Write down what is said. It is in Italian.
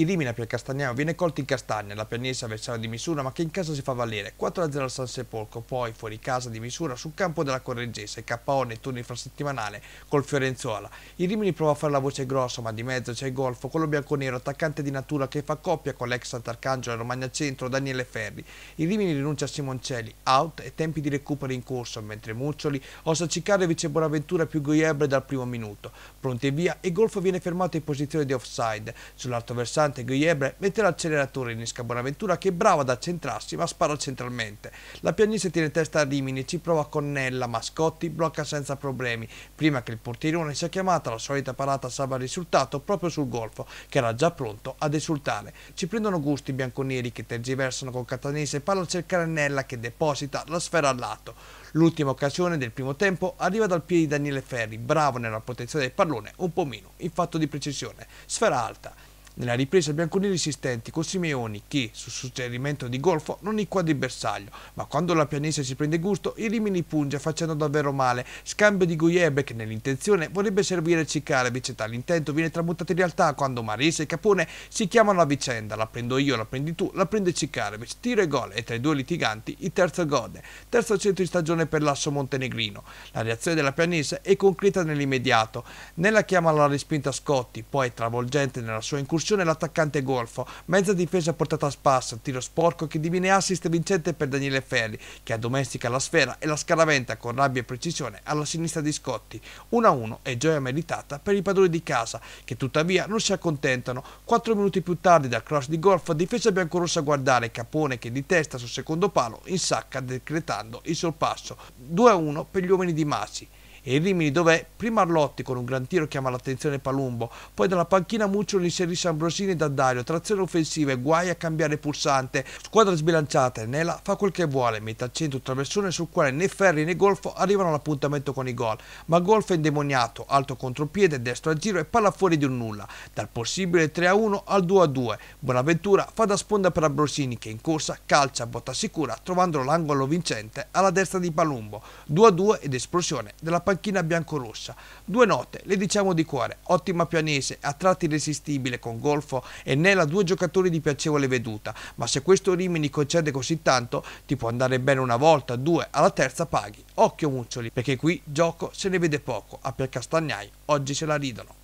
Il Rimina per il viene colto in castagna, la pianessa avversario di misura ma che in casa si fa valere, 4-0 al San Sepolcro, poi fuori casa di misura sul campo della Correggese, KO nei turni infrasettimanale col Fiorenzuola. Il Rimini prova a fare la voce grossa ma di mezzo c'è il golfo con lo bianconero attaccante di natura che fa coppia con l'ex Sant'Arcangelo e Romagna Centro Daniele Ferri. Il Rimini rinuncia a Simoncelli, out e tempi di recupero in corso, mentre Muccioli osa ciccare vice Bonaventura più Goiebre dal primo minuto. Pronti e via, il golfo viene fermato in posizione di offside. Sull'altro versante attaccante Guillebre mette l'acceleratore in esca Bonaventura che è brava ad accentrarsi ma spara centralmente. La pianista tiene testa a Rimini, ci prova con Nella, ma Scotti blocca senza problemi prima che il portierone sia chiamato, la solita parata salva il risultato proprio sul golfo che era già pronto ad esultare. Ci prendono gusti i bianconeri che tergiversano con Catanese e palla a cercare Nella che deposita la sfera al lato. L'ultima occasione del primo tempo arriva dal piede di Daniele Ferri, bravo nella protezione del pallone, un po' meno in fatto di precisione. Sfera alta, nella ripresa bianconeri resistenti con Simeoni che, su suggerimento di Golfo, non inquadra il bersaglio, ma quando la pianese si prende gusto, il Rimini punge facendo davvero male. Scambio di Guiebe che nell'intenzione vorrebbe servire a Cicarevic e tale intento viene tramutato in realtà quando Marese e Capone si chiamano a vicenda. La prendo io, la prendi tu, la prende Cicarevic, tiro e gol e tra i due litiganti il terzo gode. Terzo centro di stagione per l'asso montenegrino. La reazione della pianese è concreta nell'immediato. Nella chiama alla respinta Scotti, poi travolgente nella sua incursione Muscione l'attaccante golfo, mezza difesa portata a spasso, tiro sporco che diviene assist vincente per Daniele Ferri, che addomestica la sfera e la scaraventa con rabbia e precisione alla sinistra di Scotti. 1-1 e gioia meritata per i padroni di casa, che tuttavia non si accontentano. 4 minuti più tardi dal cross di golf, difesa biancorossa a guardare Capone che di testa sul secondo palo insacca decretando il sorpasso. 2-1 per gli uomini di Massi e Rimini dove prima Arlotti con un gran tiro chiama l'attenzione Palumbo, poi dalla panchina Mucciolo inserisce Ambrosini da Dario, trazione offensiva e guai a cambiare pulsante, squadra sbilanciata e Nela fa quel che vuole, mette al centro traversone sul quale né Ferri né Golfo arrivano all'appuntamento con i gol, ma Golfo è indemoniato, alto contropiede, destro a giro e palla fuori di un nulla, dal possibile 3-1 al 2-2, Buonaventura fa da sponda per Ambrosini che in corsa calcia a botta sicura trovando l'angolo vincente alla destra di Palumbo, 2-2 ed esplosione della panchina panchina biancorossa. Due note, le diciamo di cuore, ottima pianese, a tratti irresistibile con Golfo e nella due giocatori di piacevole veduta, ma se questo Rimini concede così tanto ti può andare bene una volta, due, alla terza paghi. Occhio Muccioli, perché qui gioco se ne vede poco, a per Castagnai oggi se la ridono.